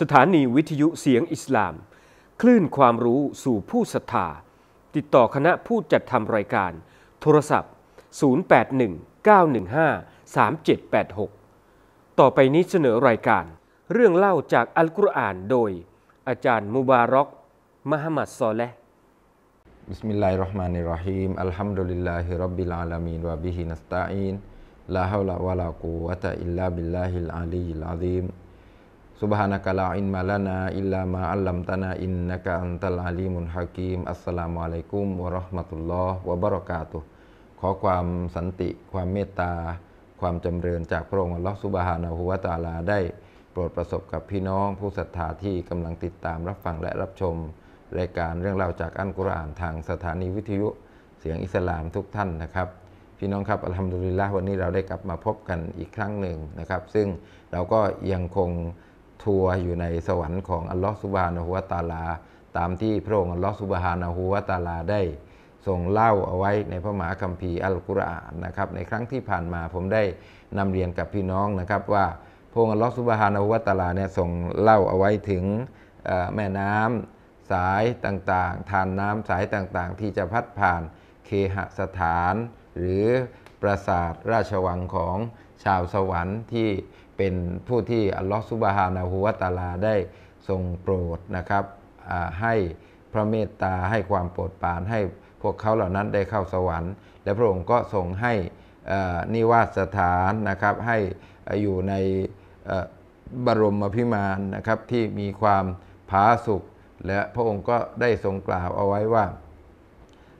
สถานีวิทยุเสียงอิสลาม คลื่นความรู้สู่ผู้ศรัทธาติดต่อคณะผู้จัดทำรายการ โทรศัพท์ 0819153786 ต่อไปนี้เสนอรายการเรื่องเล่าจากอัลกุรอานโดยอาจารย์มุบารอกมหมัดซอและ ب س ลลล ل ه ا ل ر บบิล ل า ح าลาม ح م د ل บิฮินัสต ل م ي ن و า ه ن س ล ع ي ن า ا ح و วะตะอิลลาบิลลาฮิล ع ل ي ีละซีม subhanaka la ilma lana illa ma 'allamtana innaka antal alimul hakim assalamu alaikum วะราะห์มะตุลลอฮ์วะบะเราะกาตุฮ์ขอความสันติ ความเมตตาความจำเริญจากพระองค์อัลลอฮ์สุบฮานาหูวาตาลา ได้ โปรดประสบกับพี่น้องผู้ศรัทธาที่กำลังติดตามรับฟังและรับชมรายการเรื่องราวจากอัลกุรอานทางสถานีวิทยุเสียงอิสลามทุกท่านนะครับ พี่น้องครับอัลฮัมดุลิลละวันนี้เราได้กลับมาพบกันอีกครั้งหนึ่งนะครับ ซึ่งเราก็ยังคงทัวร์อยู่ในสวรรค์ของอัลลอฮฺสุบฮานะฮุวาตาลา ตามที่พระองค์อัลลอฮฺสุบฮานะฮุวาตาลาได้ทรงเล่าเอาไว้ในพระมหาคัมภีร์อัลกุรอานนะครับในครั้งที่ผ่านมาผมได้นำเรียนกับพี่น้องนะครับ ว่าพระองค์อัลลอฮฺสุบฮานะฮุวาตาลาเนี่ยทรงเล่าเอาไว้ถึงแม่น้ำสายต่างๆ ทานน้ำสายต่างๆที่จะพัดผ่านเคหสถาน หรือปราสาทราชวังของชาวสวรรค์ที่เป็นผู้ที่อัลลอฮฺซุบฮานาหูวาตาลาได้ทรงโปรดนะครับให้ พระเมตตา ให้ความโปรดปรานให้พวกเขาเหล่านั้นได้เข้าสวรรค์ และพระองค์ก็ทรงให้นิวาสสถานนะครับให้อยู่ในบรมพิมานนะครับ ที่มีความผาสุกและพระองค์ก็ได้ทรงกล่าวเอาไว้ว่า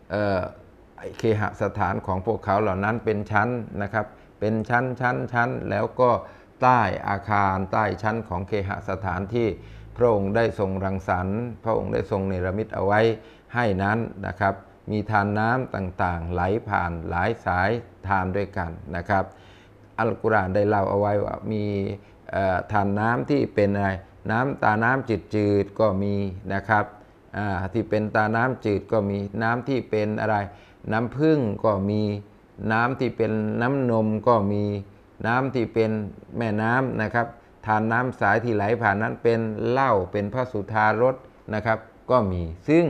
เคหสถานของพวกเขาเหล่านั้นเป็นชั้น นะครับเป็นชั้นชั้นชั้นแล้วก็ใต้อาคารใต้ชั้นของเคหสถานที่พระองค์ได้ทรงรังสรรค์พระองค์ได้ทรงเนรมิตเอาไว้ให้นั้นนะครับ มีทานน้ำต่างๆ ไหลผ่านหลายสายทานด้วยกันนะครับ อัลกุรอานได้เล่าเอาไว้ว่ามีทานน้ำที่เป็นอะไรน้ำตาน้ำจืดจืดก็มีนะครับ ที่เป็นตาน้ำจืดก็มีน้ำที่เป็นอะไร น้ำพึ่งก็มีน้ำที่เป็นน้ำนมก็มีน้ำที่เป็นแม่น้ำนะครับ ทานน้ำสายที่ไหลผ่านนั้นเป็นเหล้าเป็นพระสุธารสนะครับ ก็มีซึ่ง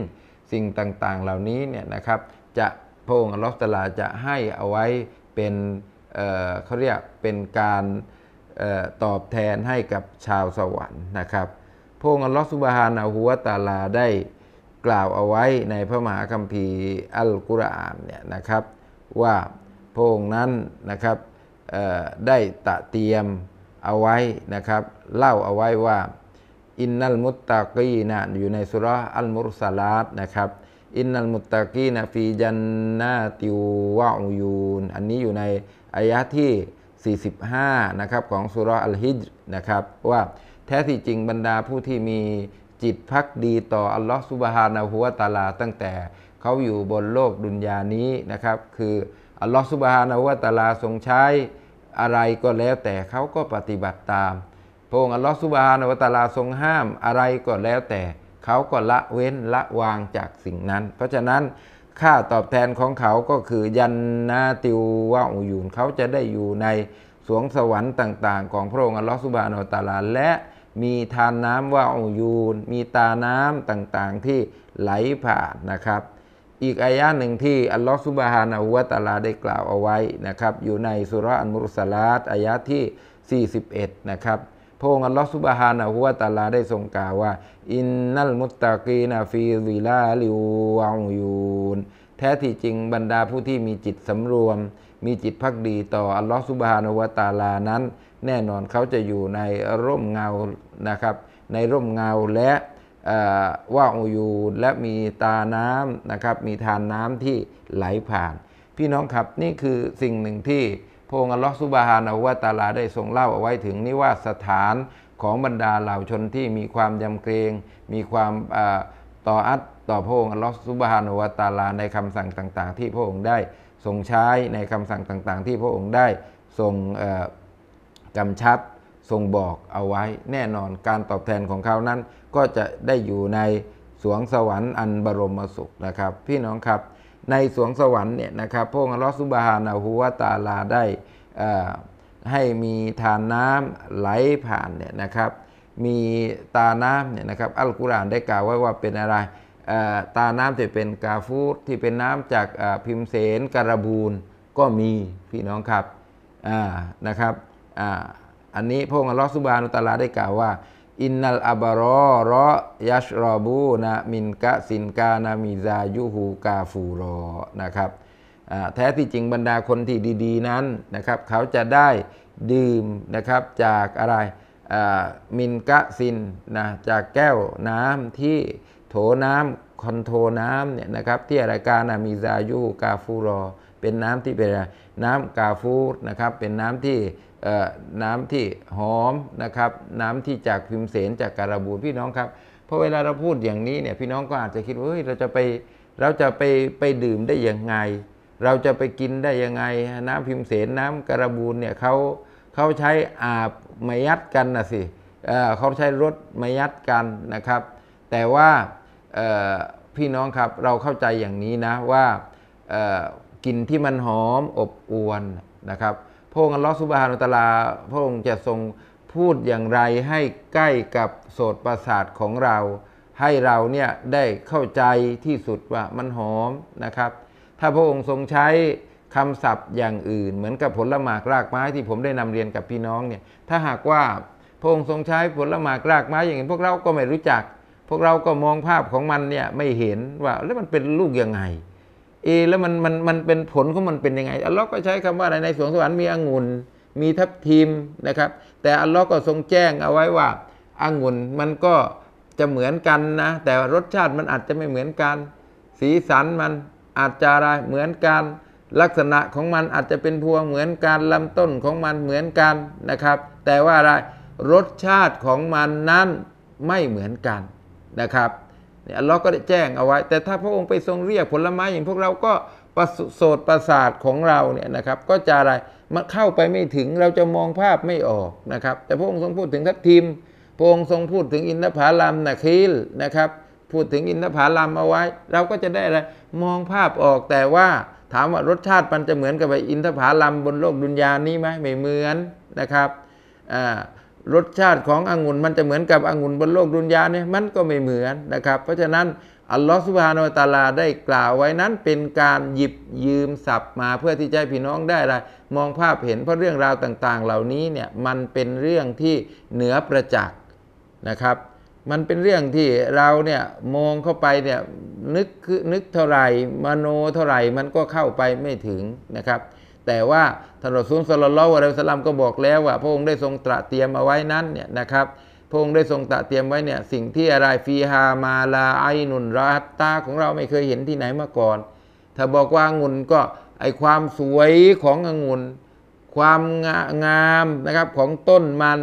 สิ่งต่างๆเหล่านี้เนี่ยนะครับ จะพระองค์ลอสตลาจะให้เอาไว้เป็นเเขาเรียกเป็นการตอบแทนให้กับชาวสวรรค์นะครับพระองค์ลอสุบฮานาหัวตาลาได้กล่าวเอาไว้ในพระมหาคัมภีร์อัลกุรอานเนี่ยนะครับว่าพระองค์นั้นนะครับได้ตะเตรียมเอาไว้นะครับเล่าเอาไว้ว่าอินนัลมุตตะกีนะอยู่ในสุรอัลมุรสลาดนะครับอินนัลมุตตะกีนะฟีจันนาติวะอูยูน อันนี้อยู่ในอายะที่ 45 นะครับของสุรอัลฮิจนะครับ ว่าแท้ที่จริงบรรดาผู้ที่มีจิตพักดีต่อ อัลลอฮฺสุบฮานาหัวตาลา ตั้งแต่เขาอยู่บนโลกดุนยานี้นะครับ คืออัลลอฮฺสุบฮานาวะตาลาทรงใช้อะไรก็แล้วแต่เขาก็ปฏิบัติตาม พระองค์อัลลอฮฺสุบฮานาวะตาลาทรงห้ามอะไรก็แล้วแต่เขาก็ละเว้นละวางจากสิ่งนั้น เพราะฉะนั้นค่าตอบแทนของเขาก็คือยันนาติววะอูยูนเขาจะได้อยู่ในสวงสวรรค์ต่างๆ ของพระองค์อัลลอฮฺสุบฮานาวะตาลาและมีทานน้ำว่าอูยูน มีตาน้ำต่างๆที่ไหลผ่านนะครับอีกอายะหนึ่งที่อัลลอฮฺซุบฮานาหูวะตาลาได้กล่าวเอาไว้นะครับอยู่ในสุรอันมุรสลาตอายะที่ 41 นะครับพระองค์อัลลอฮฺซุบฮานะฮูวาตาลาได้ทรงกล่าวว่า อินนัลมุตตะกีนาฟีซิลาลิวองยูนแท้ที่จริงบรรดาผู้ที่มีจิตสำรวม มีจิตพักดีต่ออัลลอฮฺซุบฮานะฮูวาตาลานั้น แน่นอนเขาจะอยู่ในร่มเงานะครับ ในร่มเงาและว่าอูยูและมีตาน้ำนะครับมีทานน้ำที่ไหลผ่าน พี่น้องครับนี่คือสิ่งหนึ่งที่พงอัลลอฮฺซุบฮานาวะตาลาได้ทรงเล่าเอาไว้ถึงนิว่าสถานของบรรดาเหล่าชนที่มีความยำเกรง มีความต่ออัดต่อพระองค์อัลลอฮฺซุบฮานาวะตาลาในคำสั่งต่างๆ ที่พระองค์ได้ทรงใช้ในคำสั่งต่างๆที่พระองค์ได้ทรงกำชับทรงบอกเอาไว้แน่นอนการตอบแทนของเขานั้นก็จะได้อยู่ในสวงสวรรค์ อันบรมสุขนะครับ พี่น้องครับในสวงสวรรค์เนี่ยนะครับพระองค์ลอสุบฮานาหุวตาลาได้ให้มีทานน้ำไหลผ่านเนี่ยนะครับ มีตาน้ำเนี่ยนะครับอัลกุรอานได้กล่าวไว้ว่าเป็นอะไร ตาน้ำที่เป็นกาฟูดที่เป็นน้ำจากพิมเสนการบูนก็มีพี่น้องครับนะครับอันนี้พระองค์อัลลอฮฺสุบานุตาลาได้กล่าวว่า อินนัลอับรอรอยัชรอบูนะมินกะสินกานามิซายุฮูกาฟูรอ นะครับแท้ที่จริงบรรดาคนที่ดี ๆ นั้นนะครับเขาจะได้ดื่มนะครับจากอะไรมินกะซินนะจากแก้วน้ำที่โถน้ำคอนโทน้ำเนี่ยนะครับที่อะไรกานามิซายุกาฟูรอ เป็นน้ำที่เป็นน้ำกาฟูนะครับเป็นน้ำที่น้ำที่หอมนะครับ น้ำที่จากพิมเสนจากการบูพี่น้องครับพอเวลาเราพูดอย่างนี้เนี่ยพี่น้องก็อาจจะคิดว่าเฮ้ยเราจะไปเราจะไปไปดื่มได้ยังไง เราจะไปกินได้ยังไงน้ำพิมเสนน้ำการบูเนี่ยเขาเขาใช้อาบมายัดกันนะสิเขาใช้รถมายัดกันนะครับ แต่ว่าพี่น้องครับเราเข้าใจอย่างนี้นะว่ากินที่มันหอมอบอวนนะครับระองค์อัลลอฮฺสุบฮานุตลาพระองค์จะทรงพูดอย่างไรให้ใกล้กับโสตประสาทของเรา ให้เราเนี่ยได้เข้าใจที่สุดว่ามันหอมนะครับ ถ้าพระองค์ทรงใช้คำศัพท์อย่างอื่น เหมือนกับผลละหมากรากไม้ที่ผมได้นำเรียนกับพี่น้องเนี่ยถ้าหากว่าพระองค์ทรงใช้ผลละหมากรากไม้อย่างนี้พวกเราก็ไม่รู้จัก พวกเราก็มองภาพของมันเนี่ยไม่เห็นว่าแล้วมันเป็นลูกยังไงเอแล้วมันมันมันเป็นผล ของมันเป็นยังไง อัลลอฮ์ก็ใช้คำว่าอะไรในสวงสวรรค์มีองุ่น มีทับทิมนะครับ แต่อัลลอฮ์ก็ทรงแจ้งเอาไว้ว่า องุ่นมันก็จะเหมือนกันนะ แต่รสชาติมันอาจจะไม่เหมือนกัน สีสันมันอาจจะอะไรเหมือนกัน ลักษณะของมันอาจจะเป็นพวงเหมือนกันลำต้นของมันเหมือนกันนะครับ แต่ว่าอะไรรสชาติของมันนั้นไม่เหมือนกันนะครับเอัลลอฮ์ก็ได้แจ้งเอาไว้แต่ถ้าพระองค์ไปทรงเรียกผลไม้อย่างพวกเราก็ประสดประสาทของเราเนี่ยนะครับก็จะอะไรมันเข้าไปไม่ถึงเราจะมองภาพไม่ออกนะครับ แต่พระองค์ทรงพูดถึงทัพทิมพระองค์ทรงพูดถึงอินทผลัมนะคิลนะครับพูดถึงอินทผลัมเอาไว้ เราก็จะได้อะไรมองภาพออกแต่ว่าถามว่ารสชาติมันจะเหมือนกับไออินทผลัมบนโลกดุนยานี้ไหมไม่เหมือนนะครับอ่ารสชาติขององุ่นมันจะเหมือนกับองุ่นบนโลกดุนยาเนี่ยมันก็ไม่เหมือนนะครับ เพราะฉะนั้นอัลลอฮฺสุบฮานาอัตาลาได้กล่าวไว้นั้นเป็นการหยิบยืมศัพท์มาเพื่อที่จะให้พี่น้องได้อะไรมองภาพเห็นเพราะเรื่องราวต่าง ๆ เหล่านี้เนี่ยมันเป็นเรื่องที่เหนือประจักษ์นะครับ มันเป็นเรื่องที่เราเนี่ยมองเข้าไปเนี่ยนึกนึกเท่าไหร่ มโนเท่าไหร่มันก็เข้าไปไม่ถึงนะครับแต่ว่าท่านรอซูลสลลลอะลัสลัมก็บอกแล้วว่าพระองค์ได้ทรงตระเตรียมเอาไว้นั้นเนี่ยนะครับพระองค์ได้ทรงตระเตรียมไว้เนี่ยสิ่งที่อะไรฟีฮามาลาไอนุนราตาของเราไม่เคยเห็นที่ไหนมาก่อน ถ้าบอกว่างุนก็ไอความสวยขององุนความงามนะครับของต้น มัน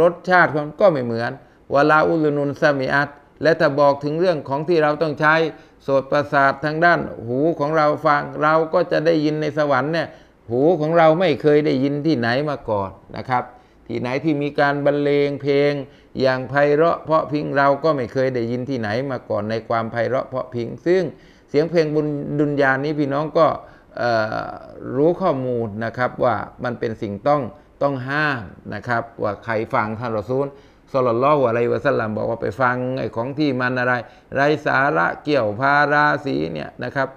รสชาติของก็ไม่เหมือน วลาอุลนุนซามิอัตและถ้าบอกถึงเรื่องของที่เราต้องใช้โสตประสาททางด้านหูของเราฟังเราก็จะได้ยินในสวรรค์เนี่ยหูของเราไม่เคยได้ยินที่ไหนมาก่อนนะครับที่ไหนที่มีการบรรเลงเพลงอย่างไพเราะเพาะพิงเราก็ไม่เคยได้ยินที่ไหนมาก่อนในความไพเราะเพาะพิง ซึ่งเสียงเพลงบุญดุญยานี้พี่น้องก็รู้ข้อมูลนะครับว่ามันเป็นสิ่งต้องต้องห้ามนะครับว่าใครฟังท่านรอซูลสลลลออะไรวะสลัมบอกว่าไปฟังไอ้ของที่มันอะไร ไรสาระเกี่ยวพาราสีเนี่ยนะครับ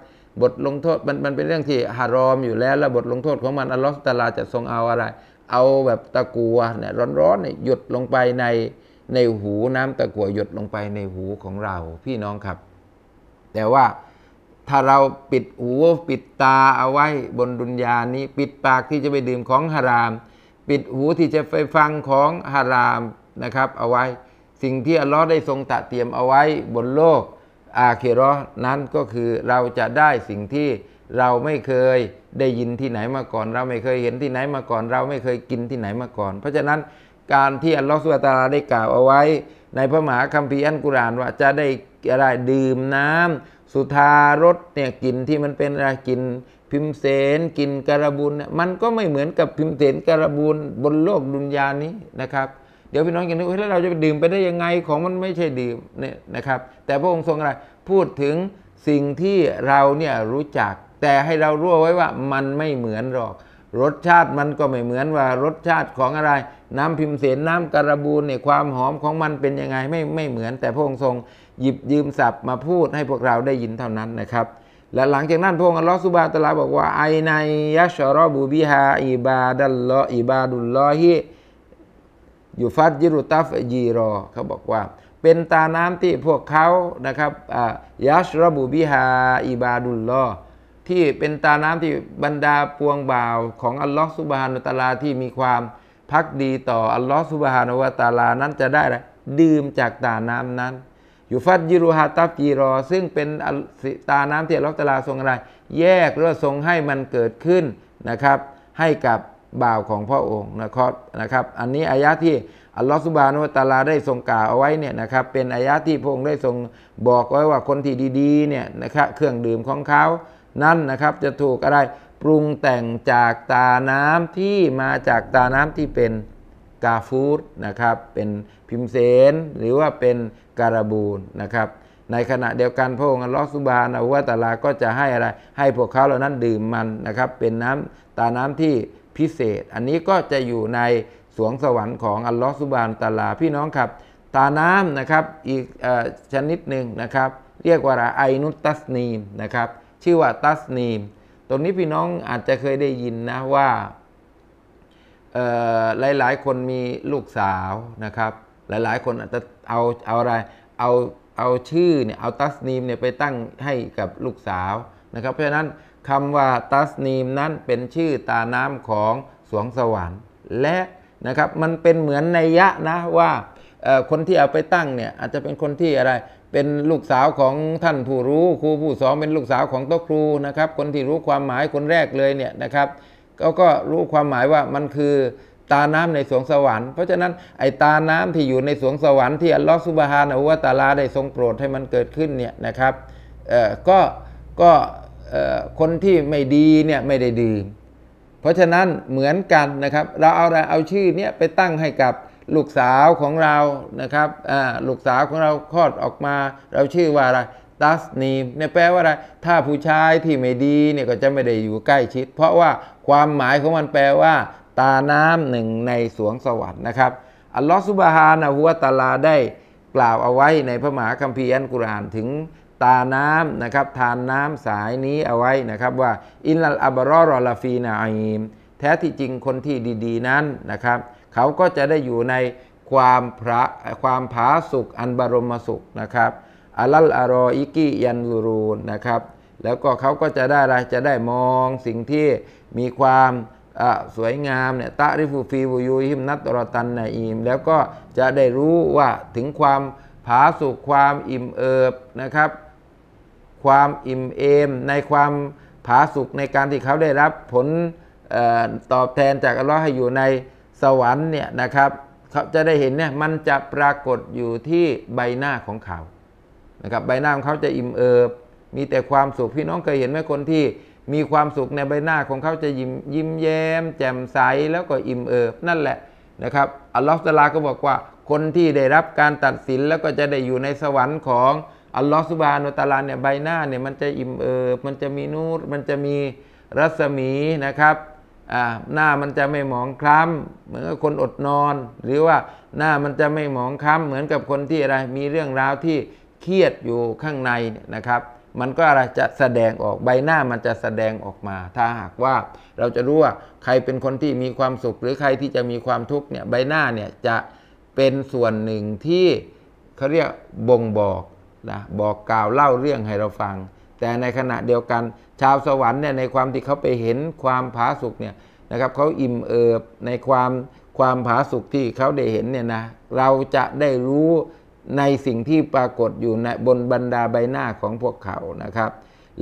บทลงโทษมันมันเป็นเรื่องที่ฮารอมอยู่แล้วแล้วบทลงโทษของมันอัลลอฮฺตาลาจะทรงเอาอะไร เอาแบบตะกัวเนี่ยร้อนๆเนี่ยหยดลงไปในในหูน้ำตะกัวหยดลงไปในหูของเราพี่น้องครับ แต่ว่าถ้าเราปิดหูปิดตาเอาไว้บนดุนยานี้ ปิดปากที่จะไปดื่มของฮาราม ปิดหูที่จะไปฟังของฮารามนะครับ เอาไว้สิ่งที่อัลลอฮ์ได้ทรงตะเตรียมเอาไว้บนโลกอาเคโรนั้นก็คือเราจะได้สิ่งที่เราไม่เคยได้ยินที่ไหนมาก่อน เราไม่เคยเห็นที่ไหนมาก่อน เราไม่เคยกินที่ไหนมาก่อน เพราะฉะนั้นการที่อัลลอฮฺสุลตาราได้กล่าวเอาไว้ ในพระมหาคัมภีร์อันกุรานว่าจะได้อะไรดื่มน้ำ สุธารสเนี่ยกินที่มันเป็นอะไรกินพิมเสน กินการบุลมันก็ไม่เหมือนกับพิมเสนการบุลบนโลกดุนยานี้นะครับเดี๋ยวพี่น้องจะนึกแล้วเราจะไปดื่มไปได้ยังไงของมันไม่ใช่ดื่มเนี่ยนะครับแต่พระองค์ทรงอะไรพูดถึงสิ่งที่เราเนี่ยรู้จัก แต่ให้เรารู้ไว้ว่ามันไม่เหมือนหรอก รสชาติมันก็ไม่เหมือนว่ารสชาติของอะไร น้ำพิมเสนน้ำการบูนเนี่ยความหอมของมันเป็นยังไงไม่ไม่เหมือน แต่พระองค์ทรงหยิบยืมศัพท์มาพูดให้พวกเราได้ยินเท่านั้นนะครับและหลังจากนั้นพระองค์อัลลอฮฺสุบะตะลาบอกว่าไอในยัชรอบูบิฮาอิบาดัลลออิบาดุลลอฮีอยู่ฟัดยิรุตัฟยีรอ เขาบอกว่า เป็นตาน้ำที่พวกเขานะครับยัชรบุบิฮาอิบาดุลลอที่เป็นตาน้ำที่บรรดาปวงบ่าว ของอัลลอฮฺสุบฮานุตาลาที่มีความพักดีต่ออัลลอฮฺสุบฮานุวตาลานั้นจะได้ดื่มจากตาน้ำนั้นอยู่ฟัดยิรุฮาตัฟยีรอ ซึ่งเป็นตาน้ำที่อัลลอฮฺตาลาทรงอะไร แยกหรือทรงให้มันเกิดขึ้นนะครับ ให้กับบ่าวของพระองค์นะครับนะครับ อันนี้อายะที่อัลลอฮฺสุบานุตาลาได้ทรงกล่าวเอาไว้เนี่ยนะครับเป็นอายะที่พระองค์ได้ทรงบอกไว้ว่าคนที่ดีๆเนี่ยนะครับเครื่องดื่มของเขา นั่นนะครับจะถูกอะไร ปรุงแต่งจากตาน้ำที่มาจากตาน้ำที่เป็นกาฟูดนะครับเป็นพิมเสนหรือว่าเป็นการาบูนนะครับในขณะเดียวกันพระองค์อัลลอฮฺสุบานุวตาลาก็จะให้อะไร ให้พวกเขาเหล่านั้นดื่มมันนะครับเป็นน้ำตาน้ำที่พิเศษอันนี้ก็จะอยู่ในสวงสวรรค์ของอัลลอฮฺสุบานตาลาพี่น้องครับตาน้ำนะครับอีกอชนิดหนึ่งนะครับ เรียกว่าไอนุตัสนีมนะครับ ชื่อว่าตัสนีม ตรงนี้พี่น้องอาจจะเคยได้ยินนะว่าหลายหลายคนมีลูกสาวนะครับ หลายหลายคนอาจจะเอาเอาอะไรเอาเอาชื่อเนี่ยเอาตัสนีมเนี่ยไปตั้งให้กับลูกสาวนะครับเพราะฉะนั้นคำว่าตัสนีมนั้นเป็นชื่อตาน้ำของสวงสวรรค์ และนะครับมันเป็นเหมือนนัยยะนะว่าคนที่เอาไปตั้งเนี่ยอาจจะเป็นคนที่อะไรเป็นลูกสาวของท่านผู้รู้ครูผู้สอนเป็นลูกสาวของโต๊ะครูนะครับ คนที่รู้ความหมายคนแรกเลยเนี่ยนะครับเขาก็รู้ความหมายว่ามันคือตาน้ำในสวงสวรรค์ เพราะฉะนั้นไอ้ตาน้ำที่อยู่ในสวงสวรรค์ที่อัลลอฮฺสุบฮานะอูวาตาลาได้ทรงโปรดให้มันเกิดขึ้นเนี่ยนะครับก็ก็คนที่ไม่ดีเนี่ยไม่ได้ดื่ม เพราะฉะนั้นเหมือนกันนะครับ เราเอาอะไรเอาชื่อเนี่ยไปตั้งให้กับลูกสาวของเรานะครับลูกสาวของเราคลอดออกมา เราชื่อว่าอะไรตัสนีมเนี่ยแปลว่าอะไร ถ้าผู้ชายที่ไม่ดีเนี่ยก็จะไม่ได้อยู่ใกล้ชิด เพราะว่าความหมายของมันแปลว่า ตาน้ำหนึ่งในสวงสวรรค์นะครับอัลลอฮฺสุบฮานะฮุวาตาลาได้กล่าวเอาไว้ในพระมหาคัมภีร์อันกุรอานถึงตาน้ำนะครับทานน้ำสายนี้เอาไว้นะครับว่าอินลาอับรอรอลาฟีนาอิมแท้ที่จริงคนที่ดี ๆ นั้นนะครับ เขาก็จะได้อยู่ในความพระความผาสุกอันบรมสุขนะครับอัลลอรออิกิยันลูรูนนะครับ แล้วก็เขาก็จะได้อะไรจะได้มองสิ่งที่มีความสวยงามเนี่ยตะริฟูฟีวูยูฮิมนัตรตันนาอิมแล้วก็จะได้รู้ว่าถึงความผาสุกความอิ่มเอิบนะครับความอิ่มเอมในความผาสุกในการที่เขาได้รับผลตอบแทนจากอัลลอฮ์ให้อยู่ในสวรรค์เนี่ยนะครับเขาจะได้เห็นเนี่ยมันจะปรากฏอยู่ที่ใบหน้าของเขานะครับใบหน้าของเขาจะอิ่มเอิบมีแต่ความสุข พี่น้องเคยเห็นไหมคนที่มีความสุขในใบหน้าของเขาจะยิ้มยิ้มแย้ม แจ่มใสแล้วก็อิ่มเอิบนั่นแหละนะครับอัลลอฮฺตลาก็บอกว่าคนที่ได้รับการตัดสินแล้วก็จะได้อยู่ในสวรรค์ของอัลลอฮฺสุบานุตาลาเนี่ยใบหน้าเนี่ยมันจะอิ่มเอิบมันจะมีนูรมันจะมีรัศมีนะครับ หน้ามันจะไม่หมองคล้ำเหมือนกับคนอดนอน หรือว่าหน้ามันจะไม่หมองคล้ำเหมือนกับคนที่อะไร มีเรื่องราวที่เครียดอยู่ข้างในนะครับ มันก็อะไรจะแสดงออกใบหน้ามันจะแสดงออกมา ถ้าหากว่าเราจะรู้ว่าใครเป็นคนที่มีความสุข หรือใครที่จะมีความทุกข์เนี่ยใบหน้าเนี่ยจะเป็นส่วนหนึ่งที่เขาเรียกบ่งบอกนะบอกกล่าวเล่าเรื่องให้เราฟัง แต่ในขณะเดียวกัน ชาวสวรรค์เนี่ยในความที่เขาไปเห็นความผาสุกเนี่ยนะครับเขาอิ่มเอิบในความความผาสุกที่เขาได้เห็นเนี่ยนะเราจะได้รู้ในสิ่งที่ปรากฏอยู่ในบนบรรดาใบหน้าของพวกเขานะครับ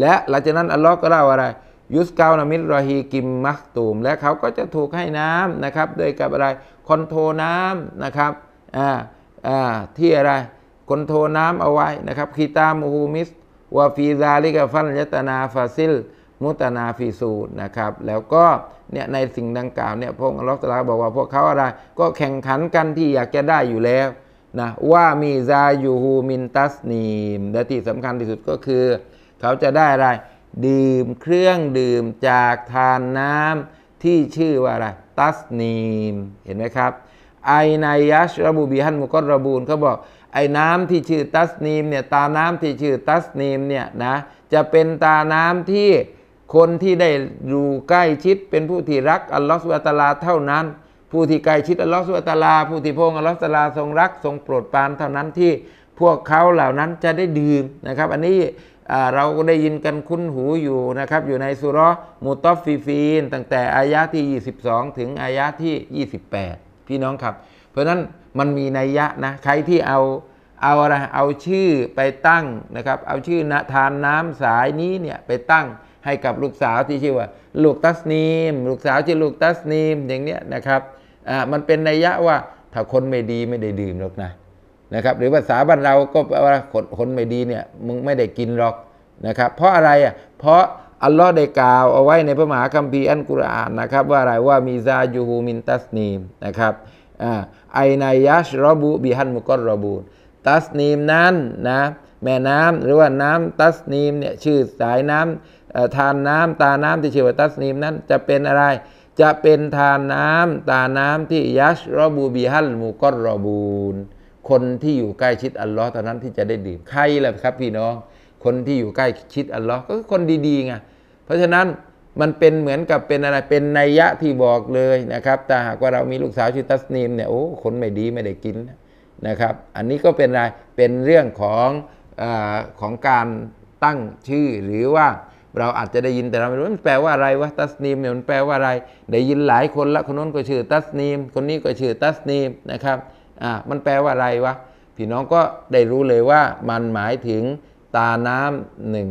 และหลังจากนั้นอัลลอฮ์ก็เล่าอะไร ยุสกาวนามิรอฮีกิมมักตูมและเขาก็จะถูกให้น้ำนะครับโดยกับอะไร คอนโทรน้ำนะครับอ่าอ่าที่อะไรคนโทน้ำเอาไว้นะครับคีตามูมิส วาฟีซาลิกาฟันยตนาฟาซิล มุตนาฟีซูนะครับแล้วก็เนี่ยในสิ่งดังกล่าวเนี่ยพระองค์อัลลอฮฺตาลาบอกว่าพวกเขาอะไร ก็แข่งขันกันที่อยากจะได้อยู่แล้วนะว่ามีซายูฮูมินตัสนีมและที่สำคัญที่สุดก็คือ เขาจะได้อะไร ดื่มเครื่องดื่มจากทานน้ำที่ชื่อว่าอะไร ตัสนีมเห็นไหมครับ ไอไนยัชระบูบีฮันมุกระบูนเขาบอกไอ้น้ำที่ชื่อตัสนีมเนี่ยตาน้ำที่ชื่อตัสนีมเนี่ยนะจะเป็นตาน้ำที่คนที่ได้อยู่ใกล้ชิดเป็นผู้ที่รักอัลลอฮฺสุลตาลาเท่านั้น ผู้ที่ใกล้ชิดอัลลอฮฺสุลตาลาผู้ที่พงอัลลอฮฺสุลตาลาทรงรักทรงโปรดปรานเท่านั้นที่พวกเขาเหล่านั้นจะได้ดื่มนะครับอันนี้เราก็ได้ยินกันคุ้นหูอยู่นะครับอยู่ในสุรมุตอฟฟีฟีนตั้งแต่อายะที่22 ถึงอายะที่ 28 พี่น้องครับ เพราะนั้นมันมีนัยยะนะใครที่เอาเอาอะไรเอาชื่อไปตั้งนะครับเอาชื่อนะทานน้ำสายนี้เนี่ยไปตั้งให้กับลูกสาวที่ชื่อว่า ลูกตัสนีมลูกสาวชื่อลูกตัสนีมอย่างเนี้ยนะครับอ่ามันเป็นนัยยะว่าถ้าคนไม่ดีไม่ได้ดื่ม หรอกนะนะครับ หรือภาษาบ้านเราก็แปลว่าคนคนไม่ดีเนี่ยมึงไม่ได้กินหรอกนะครับ เพราะอะไรอ่ะเพราะอัลลอฮ์ได้กล่าวเอาไว้ในพระมหาคัมภีร์อันกุรอานนะครับ ว่าอะไรว่ามีซาญูฮูมินตัสนีมนะครับไอนายัชรบูบิฮันมุกรบูนตัสนีมนั้นนะแม่น้ำหรือว่าน้ำตัสนีมเนี่ยชื่อสายน้ำทานน้ำตาน้ำที่ชื่อว่าตัสนีมนั้น จะเป็นอะไร จะเป็นทานน้ำ ตาน้ำที่ยัชรบูบิฮันมุกรบูนคนที่อยู่ใกล้ชิดอัลลอฮ์เท่านั้นที่จะได้ดื่มใครล่ะครับ พี่น้อง คนที่อยู่ใกล้ชิดอัลลอฮ์ก็คือคนดีๆไงเพราะฉะนั้นมันเป็นเหมือนกับเป็นอะไรเป็นนัยยะที่บอกเลยนะครับ แต่หากว่าเรามีลูกสาวชื่อตัสนีมเนี่ยโอ้คนไม่ดีไม่ได้กินนะครับ อันนี้ก็เป็นอะไรเป็นเรื่องของอของการตั้งชื่อ หรือว่าเราอาจจะได้ยินแต่เราไม่รู้มันแปลว่าอะไรวะตัสนีมเนี่ยมันแปลว่าอะไร ได้ยินหลายคนละคนนู้นก็ชื่อตัสนีมคนนี้ก็ชื่อตัสนีมนะครับ อ่ามันแปลว่าอะไรวะพี่น้องก็ได้รู้เลยว่ามันหมายถึงตาน้ำหนึ่ง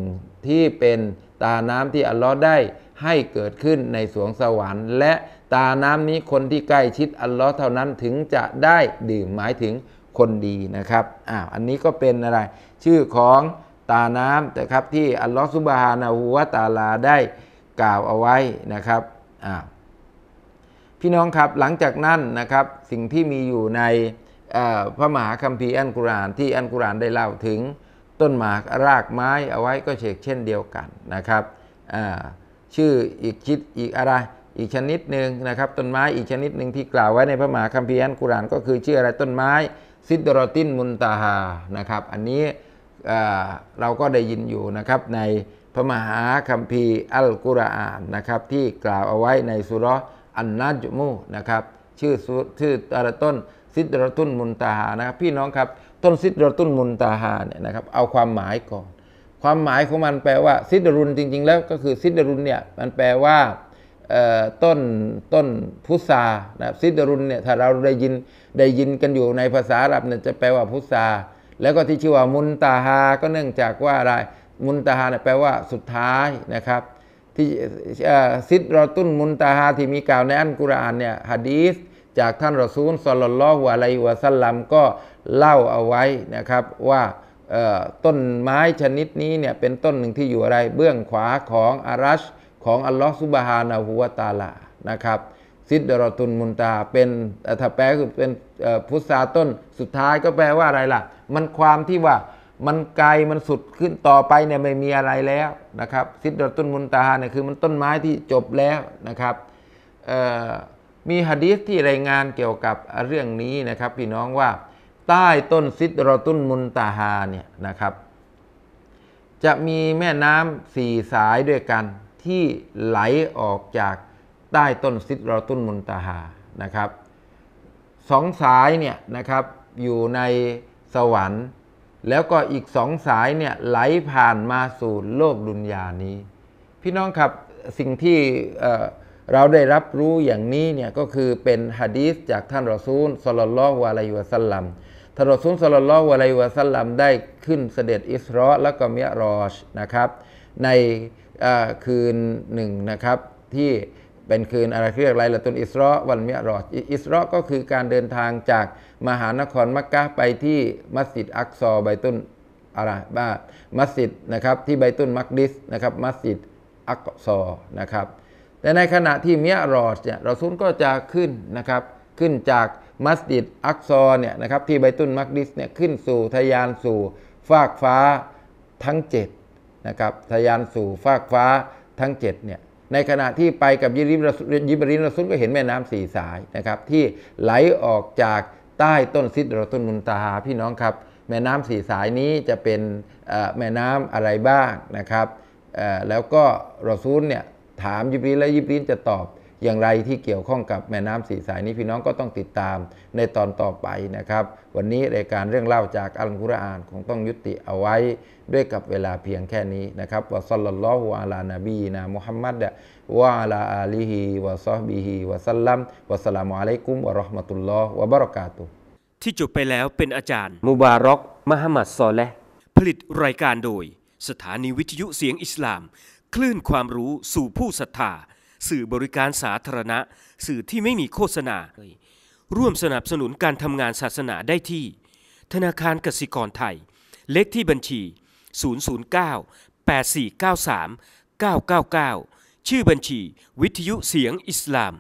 ที่เป็นตาน้ำที่อัลลอฮ์ได้ให้เกิดขึ้นในสวงสวรรค์ และตาน้ำนี้คนที่ใกล้ชิดอัลลอฮ์เท่านั้นถึงจะได้ดื่มหมายถึงคนดีนะครับอ้าวอันนี้ก็เป็นอะไรชื่อของตาน้ำนะครับที่อัลลอฮ์สุบฮานะหูวะตาลาได้กล่าวเอาไว้นะครับอ้าวพี่น้องครับหลังจากนั้นนะครับสิ่งที่มีอยู่ในพระมหาคัมภีร์อันกุรานที่อันกุรานได้เล่าถึงต้นหมากรากไม้เอาไว้ก็เชกเช่นเดียวกันนะครับ อ่าชื่ออีกชิดอีกอะไรอีกชนิดหนึ่งนะครับต้นไม้อีกชนิดหนึ่งที่กล่าวไว้ในพระมหาคัมภีร์อันกุรานก็คือชื่ออะไรต้นไม้ซิดรอตินมุนตาฮานะครับอันนี้เราก็ได้ยินอยู่นะครับในพระมหาคัมภีร์อัลกุรอานนะครับที่กล่าวเอาไว้ในสุรอันนัจมูนะครับชื่อชื่ออะไรต้นซิดรอตุนมุนตาฮานะครับพี่น้องครับต้นซิดรอตุนมุนตาฮาเนี่ยนะครับ เอาความหมายก่อนความหมายของมันแปลว่า ซิดรุนจริง ๆ แล้วก็คือซิดรุนเนี่ยมันแปลว่าต้นต้นพุทรานะซิดรุนเนี่ยถ้าเราได้ยินได้ยินกันอยู่ในภาษาอับเนี่ยจะแปลว่าพุทราแล้วก็ที่ชื่อว่ามุนตาฮาก็เนื่องจากว่าอะไรมุนตาฮาเนี่ยแปลว่าสุดท้ายนะครับ ที่ซิดรอตุนมุนตาฮาที่มีกล่าวในอันกุรอานเนี่ยฮะดีสจากท่านรอซูลสลลลอฮุอะลัยวะสัลลัมก็เล่าเอาไว้นะครับว่าต้นไม้ชนิดนี้เนี่ยเป็นต้นหนึ่งที่อยู่อะไรเบื้องขวาของอารัช ของอัลลอฮฺซุบฮานาหูวตาลา นะครับซิดดรอตุนมุนตาเป็นถ้าแปลคือเป็นพุทราต้นสุดท้ายก็แปลว่าอะไรล่ะ มันความที่ว่ามันไกลมันสุดขึ้นต่อไปเนี่ยไม่มีอะไรแล้วนะครับซิดดรอตุนมุนตาเนี่ยคือมันต้นไม้ที่จบแล้วนะครับมีฮะดีษที่รายงานเกี่ยวกับเรื่องนี้นะครับ พี่น้องว่าใต้ต้นซิดรอตุนมุนตาฮาเนี่ยนะครับจะมีแม่น้ำสี่สายด้วยกันที่ไหลออกจากใต้ต้นซิดรอตุนมุนตาฮานะครับสองสายเนี่ยนะครับอยู่ในสวรรค์ แล้วก็อีกสองสายเนี่ยไหลผ่านมาสู่โลกดุนยานี้ พี่น้องครับ สิ่งที่เราได้รับรู้อย่างนี้เนี่ยก็คือเป็นฮะดีษจากท่านรอซูลสลลัลอฮวาลัยวะสัลลัมท่านรอซูลสลลวะลรวะสัลลัมได้ขึ้นเสด็จอิสรอและก็มียรอชนะครับ ในคืนหนึ่งนะครับที่เป็นคืนอะไรเรียกอะไรละตุนอิสรอวันมียรอชอิสรอก็คือการเดินทางจากมหานครมักกะไปที่มัสยิดอักซอไบตุนอะไรบ้ามัสยิดนะครับที่ไบตุนมักดิสนะครับมัสยิดอักซอนะครับ แต่ในขณะที่มียรอชเนี่ยเราซุนก็จะขึ้นนะครับขึ้นจากมัสยิดอักซอเนี่ยนะครับที่ไบตุนมักดิสเนี่ยขึ้นสู่ทยานสู่ฟากฟ้าทั้ง7นะครับทยานสู่ฟากฟ้าทั้ง7เนี่ยในขณะที่ไปกับยิบรินยิบรินรสุนก็เห็นแม่น้ำสี่สายนะครับที่ไหลออกจากใต้ต้นซิดรต้นมุนตาหาพี่น้องครับ แม่น้ำสี่สายนี้จะเป็นแม่น้ำอะไรบ้างนะครับแล้วก็รอซูลเนี่ยถามยิบรินและยิบรินจะตอบอย่างไรที่เกี่ยวข้องกับแม่น้ำสีสายนี้พี่น้องก็ต้องติดตามในตอนต่อไปนะครับ วันนี้รายการเรื่องเล่าจากอัลกุรอานคงต้องยุติเอาไว้ด้วยกับเวลาเพียงแค่นี้นะครับวะซัลลัลลอฮุอะลานาบีนะมุฮัมมัดวะอะลาอาลีฮิวะซอฮบีฮิวะสัลลัมวะสลามุอะลัยกุมวะราะห์มะตุลลอฮ์วะบะรอกาตุ ที่จบไปแล้วเป็นอาจารย์ มุบารอกมหมัดซอและผลิตรายการโดย สถานีวิทยุเสียงอิสลามคลื่นความรู้สู่ผู้ศรัทธาสื่อบริการสาธารณะ สื่อที่ไม่มีโฆษณา ร่วมสนับสนุนการทำงานศาสนาได้ที่ ธนาคารกสิกรไทย เลขที่บัญชี 009 8493 999 ชื่อบัญชีวิทยุเสียงอิสลาม